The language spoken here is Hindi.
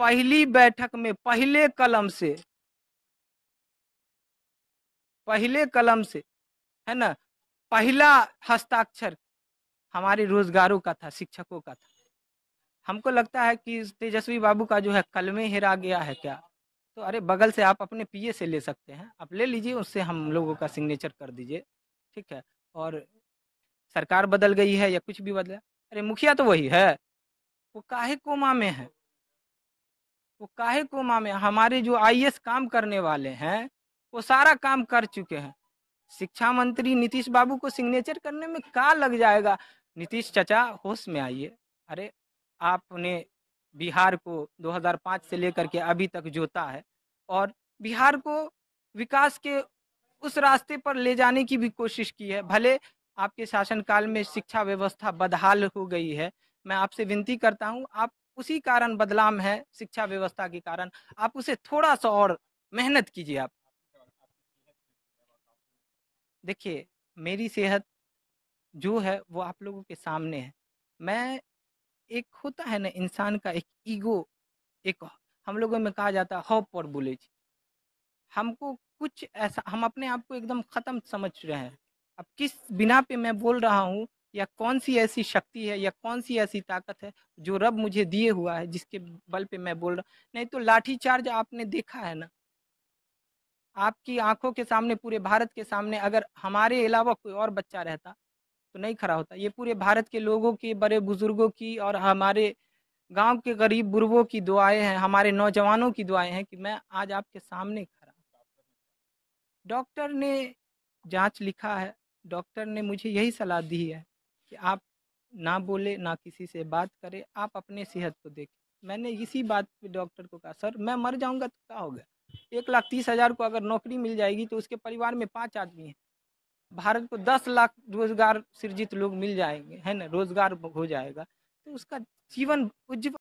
पहली बैठक में पहले कलम से पहले कलम से है ना पहला हस्ताक्षर हमारे रोजगारों का था शिक्षकों का था हमको लगता है कि तेजस्वी बाबू का जो है कलमे हेरा गया है क्या तो अरे बगल से आप अपने पीए से ले सकते हैं आप ले लीजिए उससे हम लोगों का सिग्नेचर कर दीजिए ठीक है और सरकार बदल गई है या कुछ भी बदला अरे मुखिया तो वही है वो काहे कोमा में है वो काहे को मामे हमारे जो आई काम करने वाले हैं वो सारा काम कर चुके हैं शिक्षा मंत्री नीतीश बाबू को सिग्नेचर करने में का लग जाएगा नीतीश चचा होश में आइए अरे आपने बिहार को 2005 से लेकर के अभी तक जोता है और बिहार को विकास के उस रास्ते पर ले जाने की भी कोशिश की है भले आपके शासनकाल में शिक्षा व्यवस्था बदहाल हो गई है मैं आपसे विनती करता हूँ आप उसी कारण बदलाव है शिक्षा व्यवस्था के कारण आप उसे थोड़ा सा और मेहनत कीजिए आप देखिए मेरी सेहत जो है वो आप लोगों के सामने है मैं एक होता है ना इंसान का एक ईगो एक हम लोगों में कहा जाता है हॉप और बुलेज हमको कुछ ऐसा हम अपने आप को एकदम ख़त्म समझ रहे हैं अब किस बिना पे मैं बोल रहा हूँ या कौन सी ऐसी शक्ति है या कौन सी ऐसी ताकत है जो रब मुझे दिए हुआ है जिसके बल पे मैं बोल रहा हूँ नहीं तो लाठी चार्ज आपने देखा है ना आपकी आंखों के सामने पूरे भारत के सामने अगर हमारे अलावा कोई और बच्चा रहता तो नहीं खड़ा होता ये पूरे भारत के लोगों के बड़े बुजुर्गों की और हमारे गांव के गरीब बुरबों की दुआएं हैं हमारे नौजवानों की दुआएं हैं कि मैं आज आपके सामने खड़ा डॉक्टर ने जांच लिखा है डॉक्टर ने मुझे यही सलाह दी है कि आप ना बोले ना किसी से बात करें आप अपने सेहत को देखें मैंने इसी बात पे डॉक्टर को कहा सर मैं मर जाऊंगा तो क्या होगा एक लाख तीस हज़ार को अगर नौकरी मिल जाएगी तो उसके परिवार में पाँच आदमी हैं भारत को दस लाख रोजगार सृजित लोग मिल जाएंगे है ना रोजगार हो जाएगा तो उसका जीवन उज्जवल